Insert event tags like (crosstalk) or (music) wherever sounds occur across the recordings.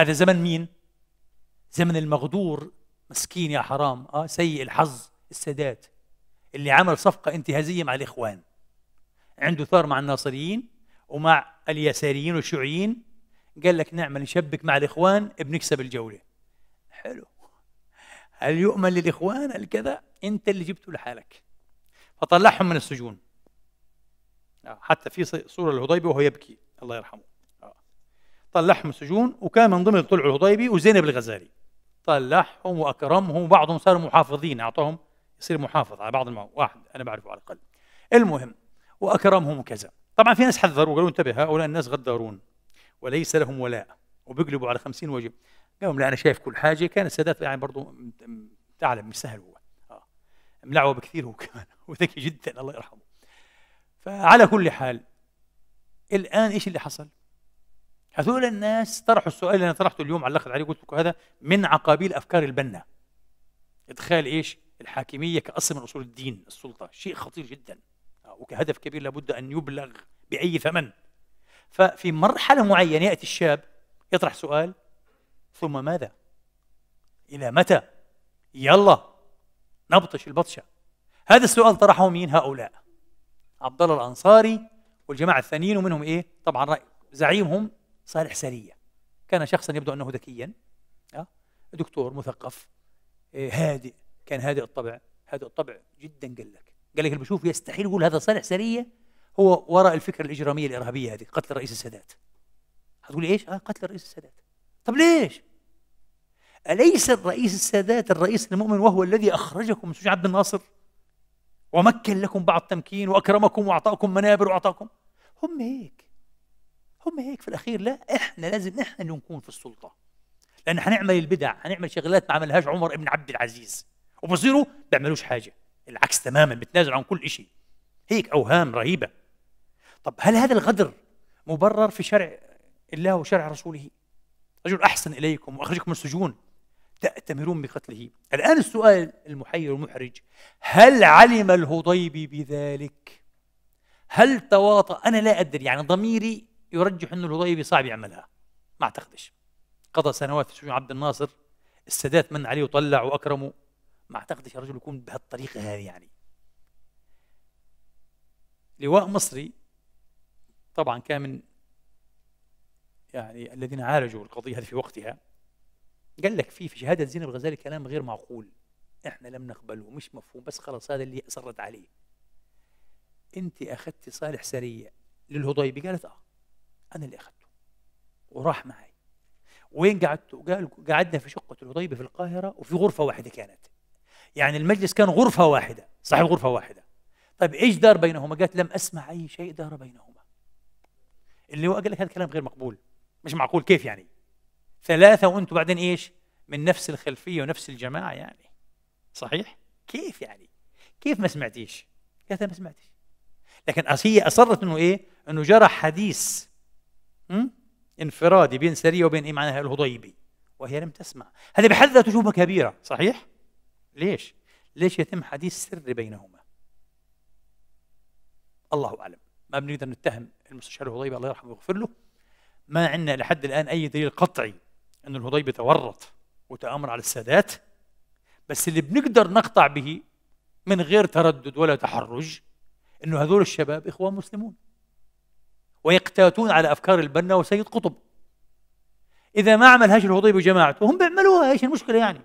هذا زمن مين؟ زمن المغدور مسكين يا حرام اه سيء الحظ السادات اللي عمل صفقة انتهازية مع الإخوان عنده ثار مع الناصريين ومع اليساريين والشيوعيين قال لك نعمل نشبك مع الإخوان بنكسب الجولة حلو هل يؤمن للإخوان هل كذا أنت اللي جبته لحالك فطلعهم من السجون آه، حتى في صورة الهضيبي وهو يبكي الله يرحمه طلعهم السجون وكان من ضمن طلع الهضيبي وزينب الغزالي طلعهم واكرمهم وبعضهم صاروا محافظين اعطاهم يصير محافظ على بعض المو... واحد انا بعرفه على الاقل المهم واكرمهم وكذا طبعا في ناس حذروا وقالوا انتبه هؤلاء الناس غدارون وليس لهم ولاء وبيقلبوا على خمسين وجه قالوا لا انا شايف كل حاجه كان السادات يعني برضه تعلم مش سهل هو آه. ملعوب بكثير هو (laughs) كمان وذكي جدا الله يرحمه فعلى كل حال الان ايش اللي حصل؟ هذول الناس طرحوا السؤال اللي انا طرحته اليوم علقت عليه قلت لكم هذا من عقابيل افكار البنا ادخال ايش الحاكميه كاصل من اصول الدين السلطه شيء خطير جدا وكهدف كبير لابد ان يبلغ باي ثمن ففي مرحله معينه ياتي الشاب يطرح سؤال ثم ماذا الى متى يلا نبطش البطشه هذا السؤال طرحه مين هؤلاء عبد الله الانصاري والجماعه الثانيين ومنهم ايه طبعا زعيمهم صالح سرية كان شخصا يبدو أنه ذكيا آه، دكتور مثقف آه، هادئ كان هادئ الطبع هادئ الطبع جدا قال لك قال لك اللي بشوف يستحيل يقول هذا صالح سرية هو وراء الفكرة الإجرامية الإرهابية هذه قتل الرئيس السادات هتقول إيش؟ آه قتل الرئيس السادات طب ليش؟ أليس الرئيس السادات الرئيس المؤمن وهو الذي أخرجكم من عبد الناصر ومكن لكم بعض التمكين وأكرمكم وأعطاكم منابر وأعطاكم هم هيك هم هيك في الاخير لا احنا لازم احنا اللي نكون في السلطه لان هنعمل البدع هنعمل شغلات ما عملهاش عمر بن عبد العزيز وبصيروا بيعملوش حاجه العكس تماما بتنازل عن كل شيء هيك اوهام رهيبه طب هل هذا الغدر مبرر في شرع الله وشرع رسوله رجل احسن اليكم واخرجكم من السجون تأتمرون بقتله الآن السؤال المحير والمحرج هل علم الهضيبي بذلك؟ هل تواطأ؟ أنا لا أدري يعني ضميري يرجح أن الهضيبي صعب يعملها ما أعتقدش قضى سنوات في سجون عبد الناصر السادات من عليه وطلع وأكرمه ما أعتقدش الرجل يكون بهالطريقة هذه يعني لواء مصري طبعا كان من يعني الذين عالجوا القضية هذه في وقتها قال لك في في شهادة زينب الغزالي كلام غير معقول احنا لم نقبله مش مفهوم بس خلاص هذا اللي اصرت عليه انت اخذت صالح سريه للهضيبي قالت اه انا اللي اخذته وراح معي وين قعدت قعدنا في شقه الوضيبة في القاهره وفي غرفه واحده كانت يعني المجلس كان غرفه واحده صحيح غرفه واحده طيب ايش دار بينهما قالت لم اسمع اي شيء دار بينهما اللي هو قال لك هذا كلام غير مقبول مش معقول كيف يعني ثلاثه وانتم بعدين ايش من نفس الخلفيه ونفس الجماعه يعني صحيح كيف يعني كيف ما سمعتيش قالت ما سمعتش لكن هي اصرت انه ايه انه جرى حديث انفرادي بين سريه وبين ايه معناها الهضيبي وهي لم تسمع هذا بحد ذاته شبهه كبيره صحيح ليش ليش يتم حديث سري بينهما الله اعلم ما بنقدر نتهم المستشار الهضيبي الله يرحمه ويغفر له ما عندنا لحد الان اي دليل قطعي أن الهضيبي تورط وتآمر على السادات بس اللي بنقدر نقطع به من غير تردد ولا تحرج انه هذول الشباب اخوان مسلمون ويقتاتون على أفكار البنا وسيد قطب إذا ما عملهاش الهضيبي وجماعته هم بيعملوها إيش المشكلة يعني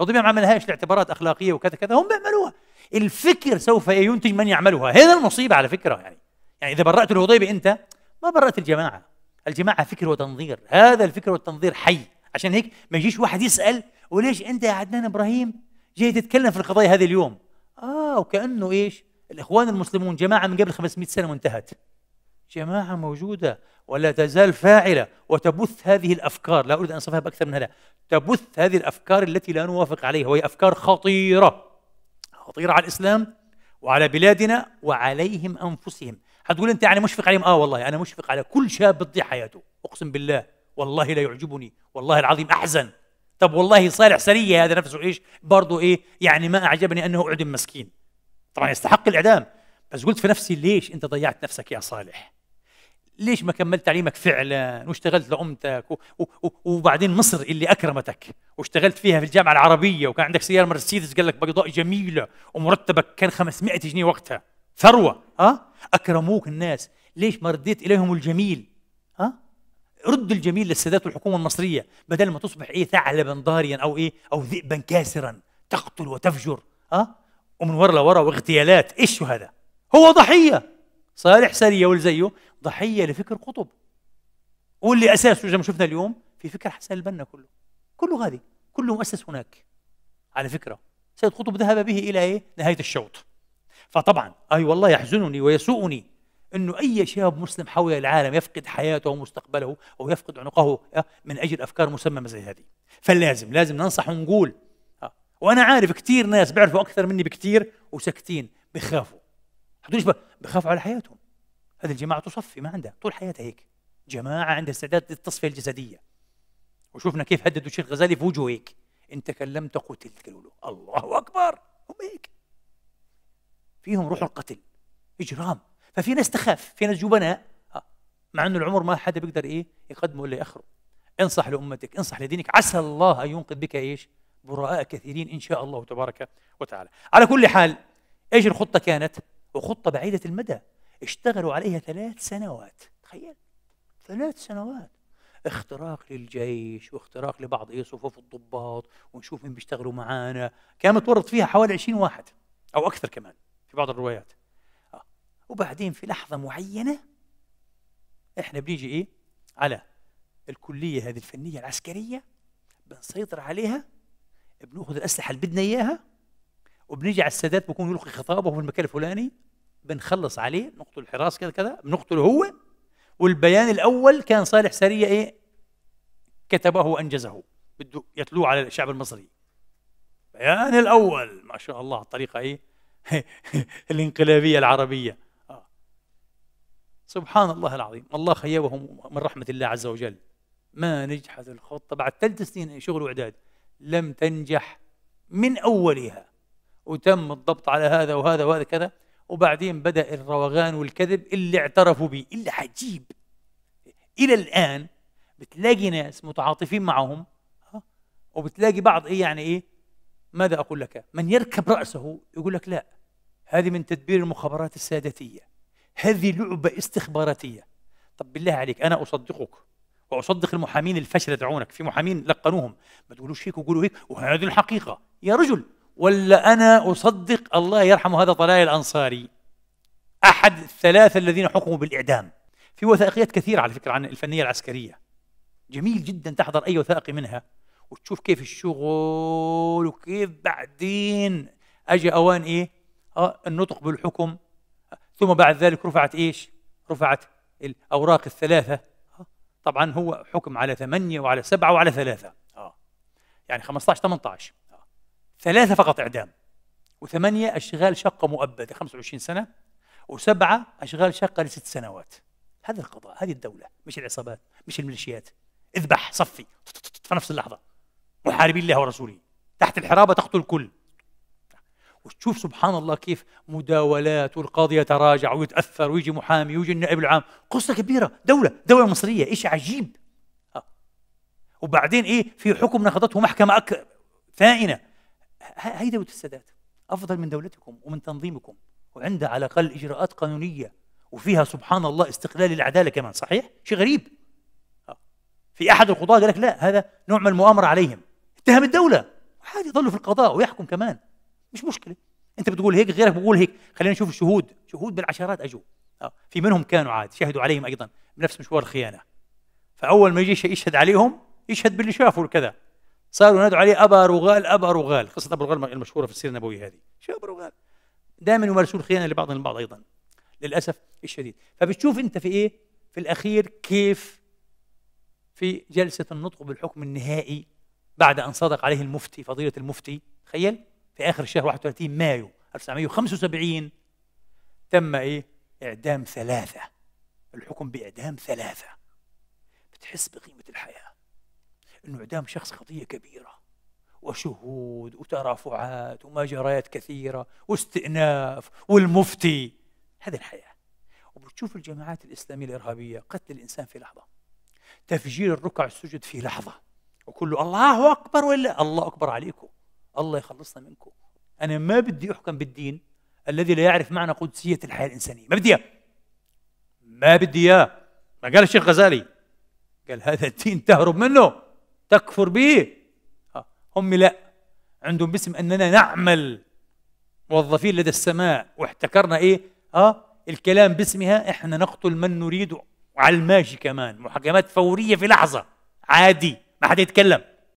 الهضيبي ما عملهاش لاعتبارات أخلاقية وكذا كذا هم بيعملوها الفكر سوف ينتج من يعملها هذا المصيبة على فكرة يعني يعني إذا برأت الهضيبي أنت ما برأت الجماعة الجماعة فكر وتنظير هذا الفكر والتنظير حي عشان هيك ما يجيش واحد يسأل وليش أنت يا عدنان إبراهيم جاي تتكلم في القضايا هذه اليوم آه وكأنه إيش الإخوان المسلمون جماعة من قبل 500 سنة وانتهت جماعة موجودة ولا تزال فاعلة وتبث هذه الأفكار لا أريد أن أصفها بأكثر من هذا تبث هذه الأفكار التي لا نوافق عليها وهي أفكار خطيرة خطيرة على الإسلام وعلى بلادنا وعليهم أنفسهم حتقول أنت يعني مشفق عليهم آه والله أنا مشفق على كل شاب بتضيع حياته أقسم بالله والله لا يعجبني والله العظيم أحزن طب والله صالح سرية هذا نفسه إيش برضه إيه يعني ما أعجبني أنه أعدم مسكين طبعا يستحق الإعدام بس قلت في نفسي ليش أنت ضيعت نفسك يا صالح ليش ما كملت تعليمك فعلا واشتغلت لامتك و... و... وبعدين مصر اللي اكرمتك واشتغلت فيها في الجامعه العربيه وكان عندك سياره مرسيدس قال لك بيضاء جميله ومرتبك كان 500 جنيه وقتها ثروه ها اكرموك الناس ليش ما رديت اليهم الجميل ها رد الجميل للسادات والحكومه المصريه بدل ما تصبح ايه ثعلبا ضاريا او ايه او ذئبا كاسرا تقتل وتفجر ها ومن ورا لورا واغتيالات ايش هذا هو ضحيه صالح سريه والزيه ضحيه لفكر قطب واللي اساسه زي ما شفنا اليوم في فكر حسن البنا كله كله غادي كله مؤسس هناك على فكره سيد قطب ذهب به الى ايه؟ نهايه الشوط فطبعا اي أيوة والله يحزنني ويسوءني انه اي شاب مسلم حول العالم يفقد حياته ومستقبله او يفقد عنقه آه، من اجل افكار مسممه زي هذه فلازم لازم ننصح ونقول آه، وانا عارف كثير ناس بيعرفوا اكثر مني بكثير وساكتين بخافوا هتقوليش بخاف على حياتهم هذه الجماعة تصفي ما عندها طول حياتها هيك جماعة عندها استعداد للتصفية الجسدية وشوفنا كيف هددوا الشيخ الغزالي في وجهه هيك إن تكلمت قتلت قالوا له الله أكبر هم هيك فيهم روح القتل إجرام ففي ناس تخاف في ناس جبناء آه. مع أنه العمر ما حدا بيقدر إيه يقدمه ولا يأخره انصح لأمتك انصح لدينك عسى الله أن ينقذ بك إيش براء كثيرين إن شاء الله تبارك وتعالى على كل حال إيش الخطة كانت وخطة بعيدة المدى اشتغلوا عليها ثلاث سنوات تخيل ثلاث سنوات اختراق للجيش واختراق لبعض ايه صفوف الضباط ونشوف مين بيشتغلوا معانا كان متورط فيها حوالي 20 واحد او اكثر كمان في بعض الروايات آه. وبعدين في لحظه معينه احنا بنيجي ايه على الكليه هذه الفنيه العسكريه بنسيطر عليها بناخذ الاسلحه اللي بدنا اياها وبنيجي على السادات بكون يلقي خطابه في المكان الفلاني بنخلص عليه نقتل الحراس كذا كذا بنقتله هو والبيان الاول كان صالح سريه ايه كتبه وانجزه بده يتلوه على الشعب المصري بيان الاول ما شاء الله الطريقه ايه (laughs) الانقلابيه العربيه آه. سبحان الله العظيم الله خيبهم من رحمه الله عز وجل ما نجحت الخطه بعد ثلاث سنين شغل واعداد لم تنجح من اولها وتم الضبط على هذا وهذا وهذا كذا وبعدين بدا الروغان والكذب اللي اعترفوا به اللي عجيب الى الان بتلاقي ناس متعاطفين معهم وبتلاقي بعض ايه يعني ايه ماذا اقول لك من يركب راسه يقول لك لا هذه من تدبير المخابرات الساداتيه هذه لعبه استخباراتيه طب بالله عليك انا اصدقك واصدق المحامين الفشله دعونك في محامين لقنوهم ما تقولوش هيك وقولوا هيك وهذه الحقيقه يا رجل ولا أنا أصدق الله يرحمه هذا طلال الأنصاري أحد الثلاثة الذين حكموا بالإعدام في وثائقيات كثيرة على فكرة عن الفنية العسكرية جميل جدا تحضر أي وثائقي منها وتشوف كيف الشغل وكيف بعدين أجى أوان إيه آه النطق بالحكم ثم بعد ذلك رفعت إيش رفعت الأوراق الثلاثة آه، طبعا هو حكم على ثمانية وعلى سبعة وعلى ثلاثة آه يعني 15 18 ثلاثة فقط إعدام وثمانية أشغال شقة مؤبدة 25 سنة وسبعة أشغال شقة لست سنوات هذا القضاء هذه الدولة مش العصابات مش الميليشيات اذبح صفي في نفس اللحظة محاربين الله ورسوله تحت الحرابة تقتل الكل وتشوف سبحان الله كيف مداولات والقاضي يتراجع ويتاثر ويجي محامي ويجي النائب العام قصه كبيره دوله دوله مصريه ايش عجيب أه. وبعدين ايه في حكم نهضته محكمه أك... ثائنه هي دولة السادات أفضل من دولتكم ومن تنظيمكم وعندها على الأقل إجراءات قانونية وفيها سبحان الله استقلال العدالة كمان صحيح؟ شيء غريب آه. في أحد القضاة قال لك لا هذا نوع من المؤامرة عليهم اتهم الدولة عادي يضلوا في القضاء ويحكم كمان مش مشكلة أنت بتقول هيك غيرك بقول هيك خلينا نشوف الشهود شهود بالعشرات أجوا آه. في منهم كانوا عاد شهدوا عليهم أيضا بنفس مشوار الخيانة فأول ما يجي يشهد عليهم يشهد باللي شافه وكذا صاروا ينادوا عليه أبا رغال أبا رغال قصة أبا رغال المشهورة في السيرة النبوية هذه شو أبا رغال دائما يمارسون الخيانة لبعضهم البعض أيضا للأسف الشديد فبتشوف أنت في إيه في الأخير كيف في جلسة النطق بالحكم النهائي بعد أن صدق عليه المفتي فضيلة المفتي تخيل في آخر الشهر 31 مايو 1975 تم إيه إعدام ثلاثة الحكم بإعدام ثلاثة بتحس بقيمة الحياة انه اعدام شخص خطيه كبيره وشهود وترافعات ومجريات كثيره واستئناف والمفتي هذه الحياه وبتشوف الجماعات الاسلاميه الارهابيه قتل الانسان في لحظه تفجير الركع السجد في لحظه وكله الله اكبر ولا الله اكبر عليكم الله يخلصنا منكم انا ما بدي احكم بالدين الذي لا يعرف معنى قدسيه الحياه الانسانيه ما بدي اياه ما بدي اياه ما قال الشيخ غزالي قال هذا الدين تهرب منه تكفر به آه. هم لا عندهم باسم أننا نعمل موظفين لدى السماء واحتكرنا إيه آه الكلام باسمها إحنا نقتل من نريد على الماشي كمان محاكمات فورية في لحظة عادي ما حد يتكلم